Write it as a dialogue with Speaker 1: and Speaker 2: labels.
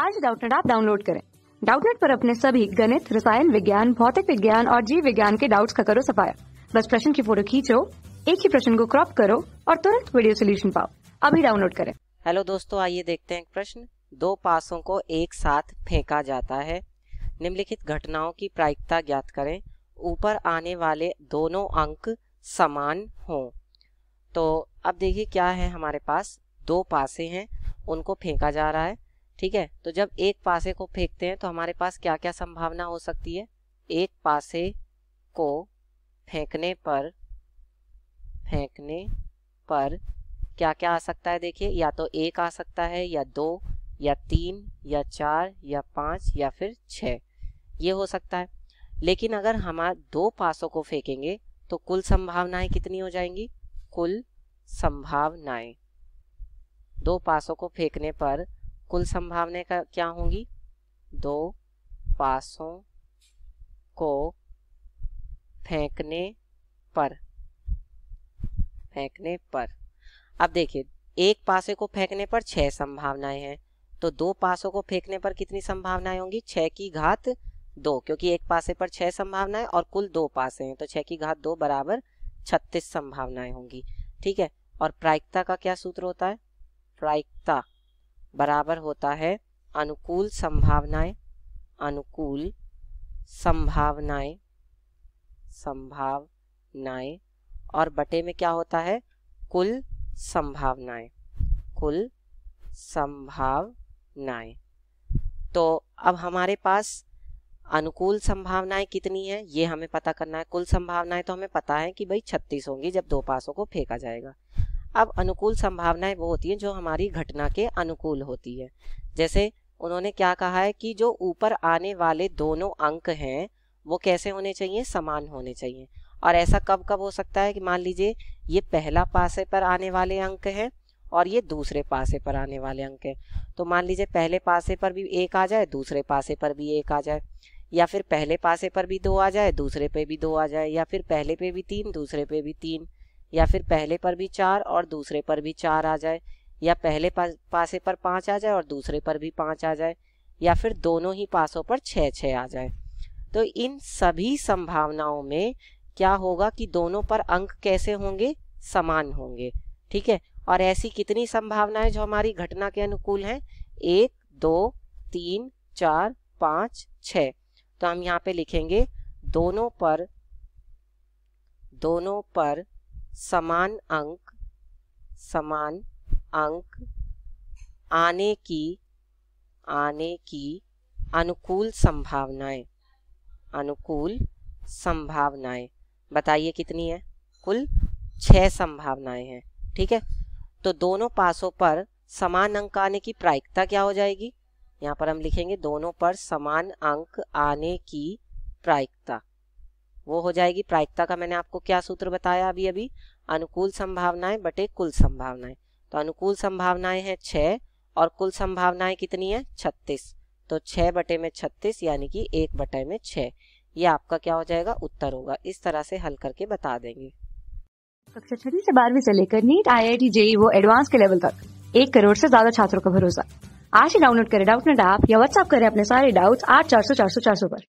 Speaker 1: आज डाउटनेट आप डाउनलोड करें डाउटनेट पर अपने सभी गणित रसायन विज्ञान भौतिक विज्ञान और जीव विज्ञान के डाउट्स का करो सफाया बस प्रश्न की फोटो खींचो एक ही प्रश्न को क्रॉप करो और तुरंत वीडियो सोल्यूशन पाओ अभी डाउनलोड करें
Speaker 2: हेलो दोस्तों आइए देखते हैं प्रश्न दो पासों को एक साथ फेंका जाता है निम्नलिखित घटनाओं की प्रायिकता ज्ञात करें ऊपर आने वाले दोनों अंक समान हों तो अब देखिए क्या है हमारे पास दो पासे हैं उनको फेंका जा रहा है ठीक है तो जब एक पासे को फेंकते हैं तो हमारे पास क्या क्या संभावना हो सकती है एक पासे को फेंकने पर फेंकने पर क्या क्या आ सकता है देखिए या तो एक आ सकता है या दो या तीन या चार या पाँच या फिर छः ये हो सकता है लेकिन अगर हम दो पासों को फेंकेंगे तो कुल संभावनाएं कितनी हो जाएंगी कुल संभावनाएं दो पासों को फेंकने पर कुल संभावनाएं क्या होंगी दो पासों को फेंकने पर फेंकने पर अब देखिए एक पासे को फेंकने पर छह संभावनाएं हैं तो दो पासों को फेंकने पर कितनी संभावनाएं होंगी छह की घात दो क्योंकि एक पासे पर छह संभावनाएं और कुल दो पासे हैं तो छह की घात दो बराबर छत्तीस संभावनाएं होंगी ठीक है और प्रायिकता का क्या सूत्र होता है प्रायिकता बराबर होता है अनुकूल संभावनाएं अनुकूल संभावनाएं संभावनाएं और बटे में क्या होता है कुल संभावनाएं कुल संभावनाएं तो अब हमारे पास अनुकूल संभावनाएं कितनी है ये हमें पता करना है कुल संभावनाएं तो हमें पता है कि भाई छत्तीस होंगी जब दो पासों को फेंका जाएगा अब अनुकूल संभावनाएं वो होती हैं जो हमारी घटना के अनुकूल होती है जैसे उन्होंने क्या कहा है कि जो ऊपर आने वाले दोनों अंक हैं वो कैसे होने चाहिए समान होने चाहिए और ऐसा कब कब हो सकता है कि मान लीजिए ये पहला पासे पर आने वाले अंक है और ये दूसरे पासे पर आने वाले अंक है तो मान लीजिए पहले पासे पर भी एक आ जाए दूसरे पासे पर भी एक आ जाए या फिर पहले पासे पर भी दो आ जाए दूसरे पे भी दो आ जाए या फिर पहले पे भी तीन दूसरे पे भी तीन या फिर पहले पर भी चार और दूसरे पर भी चार आ जाए या पहले पासे पर पाँच आ जाए और दूसरे पर भी पाँच आ जाए या फिर दोनों ही पासों पर छः छः आ जाए तो इन सभी संभावनाओं में क्या होगा कि दोनों पर अंक कैसे होंगे समान होंगे ठीक है और ऐसी कितनी संभावनाएं जो हमारी घटना के अनुकूल हैं एक दो तीन चार पाँच छ तो हम यहाँ पे लिखेंगे दोनों पर दोनों पर समान अंक समान अंक आने की आने की अनुकूल संभावनाएं अनुकूल संभावनाएं बताइए कितनी है कुल छह संभावनाएं हैं ठीक है तो दोनों पासों पर समान अंक आने की प्रायिकता क्या हो जाएगी यहाँ पर हम लिखेंगे दोनों पर समान अंक आने की प्रायिकता वो हो जाएगी प्रायिकता का मैंने आपको क्या सूत्र बताया अभी अभी अनुकूल संभावनाएं बटे कुल संभावनाएं तो अनुकूल संभावनाएं हैं छ और कुल संभावनाएं कितनी है छत्तीस तो छह बटे में छत्तीस यानी कि एक बटे में छ ये आपका क्या हो जाएगा उत्तर होगा इस तरह से हल करके बता देंगे
Speaker 1: कक्षा छठी से बारहवीं से लेकर NEET I I T JEE वो एडवांस के लेवल तक एक करोड़ से ज्यादा छात्रों का भरोसा आज ही डाउनलोड करें डाउट नेट ऐप या व्हाट्सअप करें अपने सारे डाउट्स आठ चार सौ चार सौ चार सौ पर